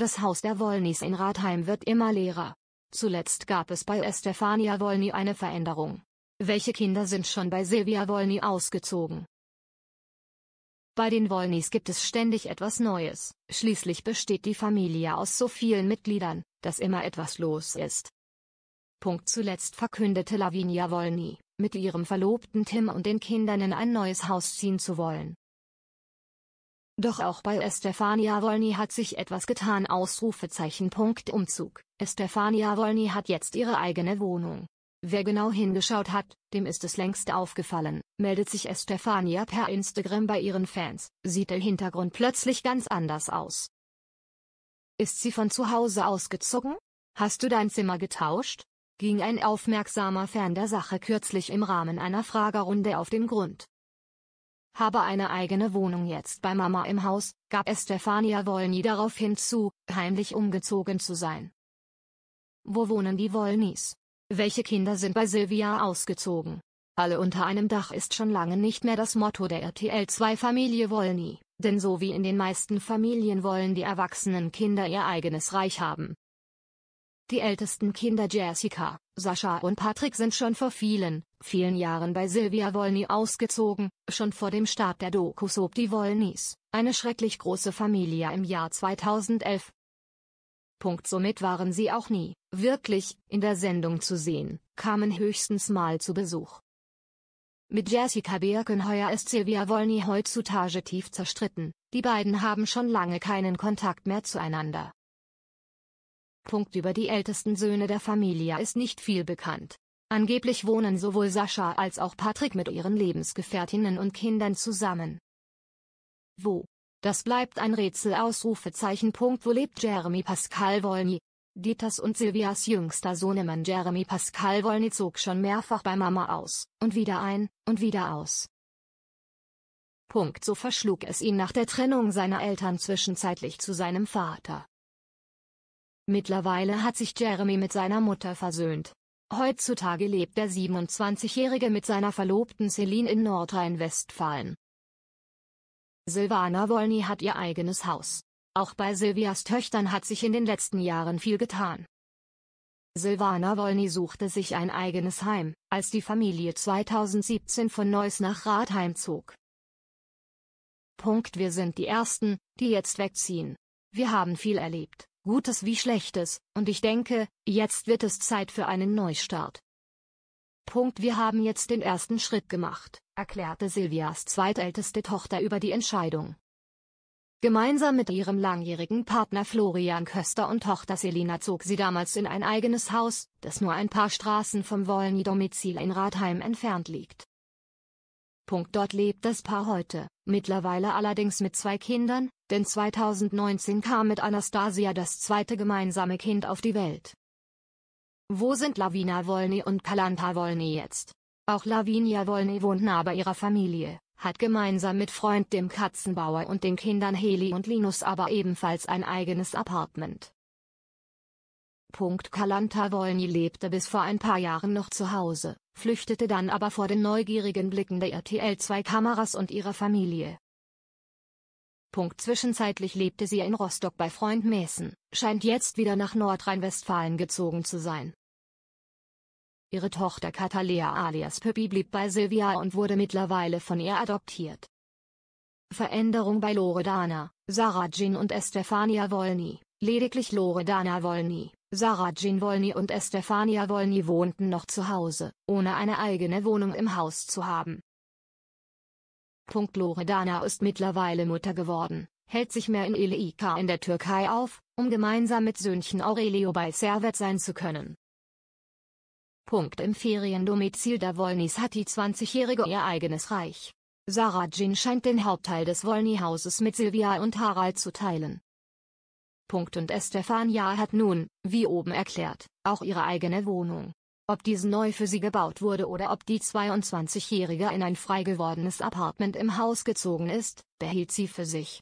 Das Haus der Wollnys in Rathheim wird immer leerer. Zuletzt gab es bei Estefania Wollny eine Veränderung. Welche Kinder sind schon bei Silvia Wollny ausgezogen? Bei den Wollnys gibt es ständig etwas Neues, schließlich besteht die Familie aus so vielen Mitgliedern, dass immer etwas los ist. Punkt zuletzt verkündete Lavinia Wollny, mit ihrem Verlobten Tim und den Kindern in ein neues Haus ziehen zu wollen. Doch auch bei Estefania Wolny hat sich etwas getan. Ausrufezeichen Punkt Umzug. Estefania Wolny hat jetzt ihre eigene Wohnung. Wer genau hingeschaut hat, dem ist es längst aufgefallen, meldet sich Estefania per Instagram bei ihren Fans, sieht der Hintergrund plötzlich ganz anders aus. Ist sie von zu Hause ausgezogen? Hast du dein Zimmer getauscht? ging ein aufmerksamer Fan der Sache kürzlich im Rahmen einer Fragerunde auf den Grund habe eine eigene Wohnung jetzt bei Mama im Haus, gab Estefania Wolny darauf hinzu, heimlich umgezogen zu sein. Wo wohnen die Wolnys? Welche Kinder sind bei Silvia ausgezogen? Alle unter einem Dach ist schon lange nicht mehr das Motto der RTL2-Familie Wolny, denn so wie in den meisten Familien wollen die erwachsenen Kinder ihr eigenes Reich haben, die ältesten Kinder Jessica, Sascha und Patrick sind schon vor vielen, vielen Jahren bei Silvia Wolny ausgezogen, schon vor dem Start der Doku-Soap Die Wolnys, eine schrecklich große Familie im Jahr 2011. Punkt somit waren sie auch nie, wirklich, in der Sendung zu sehen, kamen höchstens mal zu Besuch. Mit Jessica Birkenheuer ist Silvia Wolny heutzutage tief zerstritten, die beiden haben schon lange keinen Kontakt mehr zueinander. Über die ältesten Söhne der Familie ist nicht viel bekannt. Angeblich wohnen sowohl Sascha als auch Patrick mit ihren Lebensgefährtinnen und Kindern zusammen. Wo? Das bleibt ein Rätsel. Wo lebt Jeremy Pascal Wolny? Dieters und Silvias jüngster Sohnemann Jeremy Pascal Wolny zog schon mehrfach bei Mama aus, und wieder ein, und wieder aus. Punkt so verschlug es ihn nach der Trennung seiner Eltern zwischenzeitlich zu seinem Vater. Mittlerweile hat sich Jeremy mit seiner Mutter versöhnt. Heutzutage lebt der 27-Jährige mit seiner Verlobten Celine in Nordrhein-Westfalen. Silvana Wolny hat ihr eigenes Haus. Auch bei Silvias Töchtern hat sich in den letzten Jahren viel getan. Silvana Wolny suchte sich ein eigenes Heim, als die Familie 2017 von Neuss nach Radheim zog. Punkt. Wir sind die Ersten, die jetzt wegziehen. Wir haben viel erlebt. Gutes wie Schlechtes, und ich denke, jetzt wird es Zeit für einen Neustart. Punkt Wir haben jetzt den ersten Schritt gemacht, erklärte Silvias zweitälteste Tochter über die Entscheidung. Gemeinsam mit ihrem langjährigen Partner Florian Köster und Tochter Selina zog sie damals in ein eigenes Haus, das nur ein paar Straßen vom Wollny-Domizil in Rathheim entfernt liegt. Dort lebt das Paar heute, mittlerweile allerdings mit zwei Kindern, denn 2019 kam mit Anastasia das zweite gemeinsame Kind auf die Welt. Wo sind Lavina Wolny und Kalanta Wolny jetzt? Auch Lavinia Wolny wohnt nah bei ihrer Familie, hat gemeinsam mit Freund dem Katzenbauer und den Kindern Heli und Linus aber ebenfalls ein eigenes Apartment. Kalanta Wolny lebte bis vor ein paar Jahren noch zu Hause, flüchtete dann aber vor den neugierigen Blicken der RTL-2-Kameras und ihrer Familie. Punkt. Zwischenzeitlich lebte sie in Rostock bei Freund Mäßen, scheint jetzt wieder nach Nordrhein-Westfalen gezogen zu sein. Ihre Tochter Katalea alias Pippi blieb bei Silvia und wurde mittlerweile von ihr adoptiert. Veränderung bei Loredana, Sarah Jean und Estefania Wolny, lediglich Loredana Wolny Sarah Jean Wolny und Estefania Wolny wohnten noch zu Hause, ohne eine eigene Wohnung im Haus zu haben. Punkt Loredana ist mittlerweile Mutter geworden, hält sich mehr in Elika in der Türkei auf, um gemeinsam mit Söhnchen Aurelio bei Servet sein zu können. Punkt Im Feriendomizil der Wolnys hat die 20-Jährige ihr eigenes Reich. Sarah Jean scheint den Hauptteil des Wolny-Hauses mit Silvia und Harald zu teilen, Punkt und Estefania hat nun, wie oben erklärt, auch ihre eigene Wohnung. Ob diese neu für sie gebaut wurde oder ob die 22-Jährige in ein frei gewordenes Apartment im Haus gezogen ist, behielt sie für sich.